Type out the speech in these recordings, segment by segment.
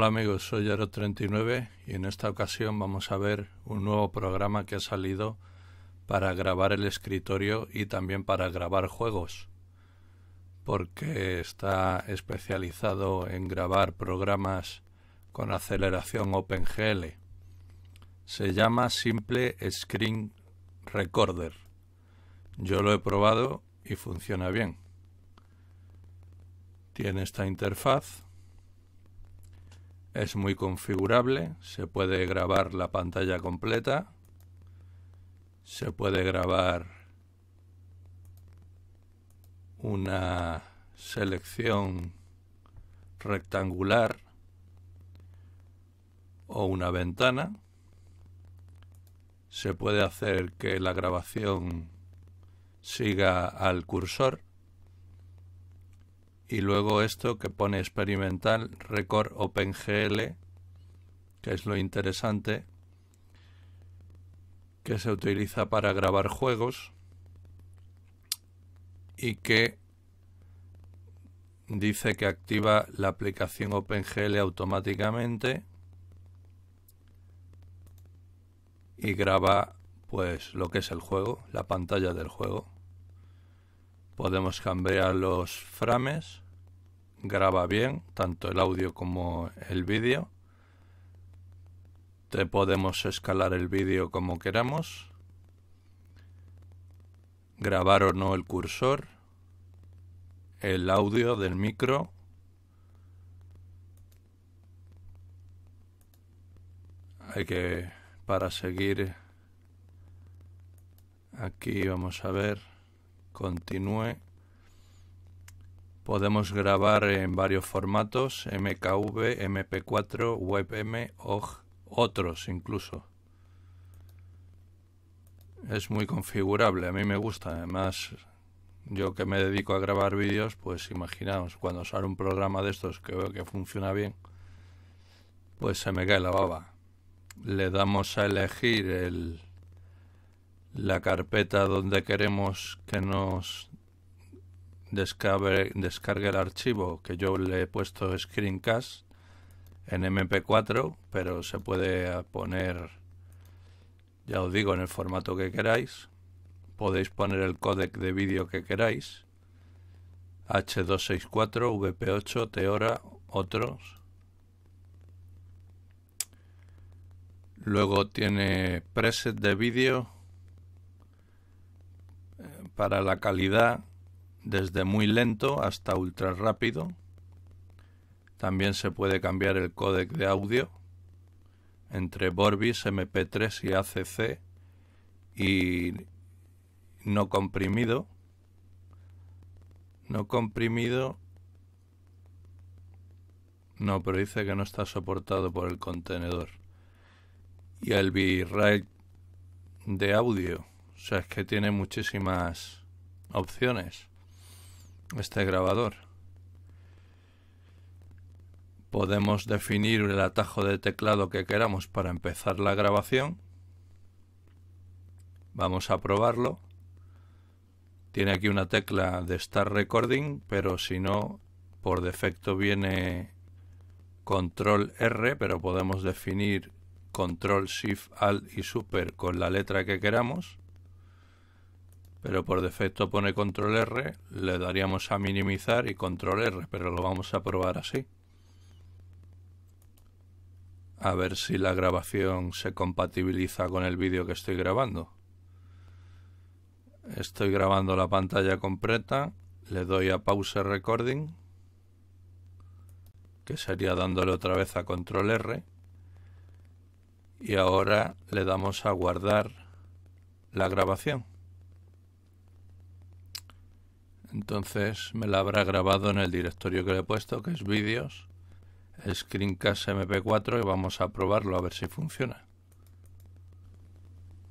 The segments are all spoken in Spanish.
Hola amigos, soy aero 39 y en esta ocasión vamos a ver un nuevo programa que ha salido para grabar el escritorio y también para grabar juegos, porque está especializado en grabar programas con aceleración OpenGL. Se llama Simple Screen Recorder. Yo lo he probado y funciona bien. Tiene esta interfaz es muy configurable, se puede grabar la pantalla completa, se puede grabar una selección rectangular o una ventana. Se puede hacer que la grabación siga al cursor y luego esto que pone experimental record OpenGL, que es lo interesante, que se utiliza para grabar juegos y que dice que activa la aplicación OpenGL automáticamente y graba pues lo que es el juego, la pantalla del juego. Podemos cambiar los frames. Graba bien, tanto el audio como el vídeo. Te podemos escalar el vídeo como queramos. Grabar o no el cursor. El audio del micro. Hay que para seguir aquí vamos a ver continúe. Podemos grabar en varios formatos, MKV, MP4, WebM, OG, otros incluso. Es muy configurable, a mí me gusta. Además, yo que me dedico a grabar vídeos, pues imaginaos, cuando sale un programa de estos que veo que funciona bien, pues se me cae la baba. Le damos a elegir el, la carpeta donde queremos que nos descargue, el archivo que yo le he puesto screencast en mp4 pero se puede poner ya os digo en el formato que queráis podéis poner el codec de vídeo que queráis H264, VP8, Teora, otros. Luego tiene preset de vídeo para la calidad desde muy lento hasta ultra rápido. También se puede cambiar el códec de audio entre Borbis, MP3 y ACC y no comprimido. No comprimido. No, pero dice que no está soportado por el contenedor. Y el bitrate de audio o sea, es que tiene muchísimas opciones este grabador. Podemos definir el atajo de teclado que queramos para empezar la grabación. Vamos a probarlo. Tiene aquí una tecla de Start Recording, pero si no, por defecto viene Control R, pero podemos definir Control Shift Alt y Super con la letra que queramos pero por defecto pone control R, le daríamos a minimizar y control R, pero lo vamos a probar así. A ver si la grabación se compatibiliza con el vídeo que estoy grabando. Estoy grabando la pantalla completa, le doy a pause recording, que sería dándole otra vez a control R, y ahora le damos a guardar la grabación. Entonces me la habrá grabado en el directorio que le he puesto, que es vídeos, screencast mp4 y vamos a probarlo a ver si funciona.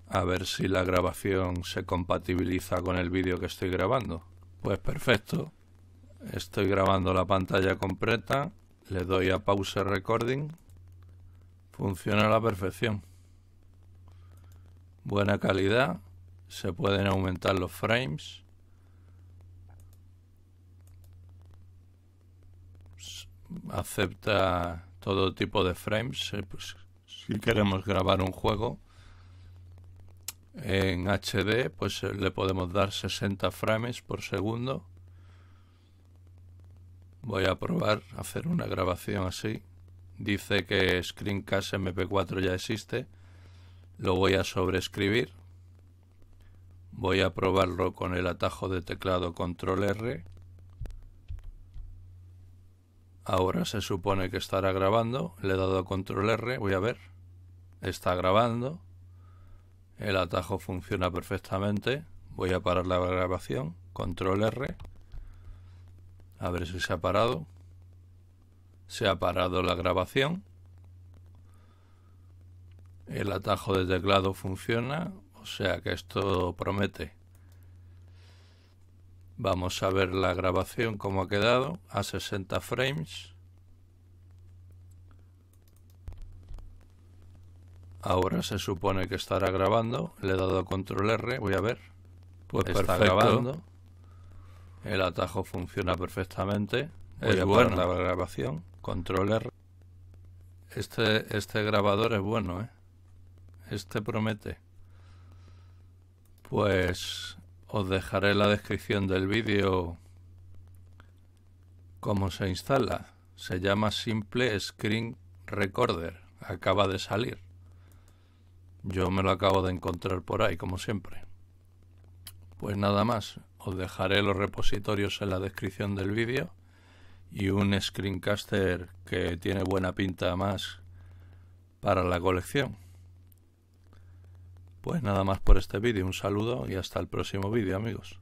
A ver si la grabación se compatibiliza con el vídeo que estoy grabando. Pues perfecto. Estoy grabando la pantalla completa. Le doy a pause recording. Funciona a la perfección. Buena calidad. Se pueden aumentar los frames. acepta todo tipo de frames. Eh, pues, si queremos grabar un juego en HD, pues eh, le podemos dar 60 frames por segundo. Voy a probar hacer una grabación así. Dice que Screencast MP4 ya existe. Lo voy a sobreescribir. Voy a probarlo con el atajo de teclado Control R. Ahora se supone que estará grabando. Le he dado control R, voy a ver. Está grabando. El atajo funciona perfectamente. Voy a parar la grabación. Control R. A ver si se ha parado. Se ha parado la grabación. El atajo de teclado funciona. O sea que esto promete. Vamos a ver la grabación como ha quedado a 60 frames. Ahora se supone que estará grabando. Le he dado control R, voy a ver. Pues está grabando. El atajo funciona perfectamente. es buena la grabación. Control R. Este, este grabador es bueno, ¿eh? Este promete. Pues os dejaré la descripción del vídeo cómo se instala. Se llama Simple Screen Recorder. Acaba de salir. Yo me lo acabo de encontrar por ahí, como siempre. Pues nada más, os dejaré los repositorios en la descripción del vídeo y un screencaster que tiene buena pinta más para la colección. Pues nada más por este vídeo, un saludo y hasta el próximo vídeo amigos.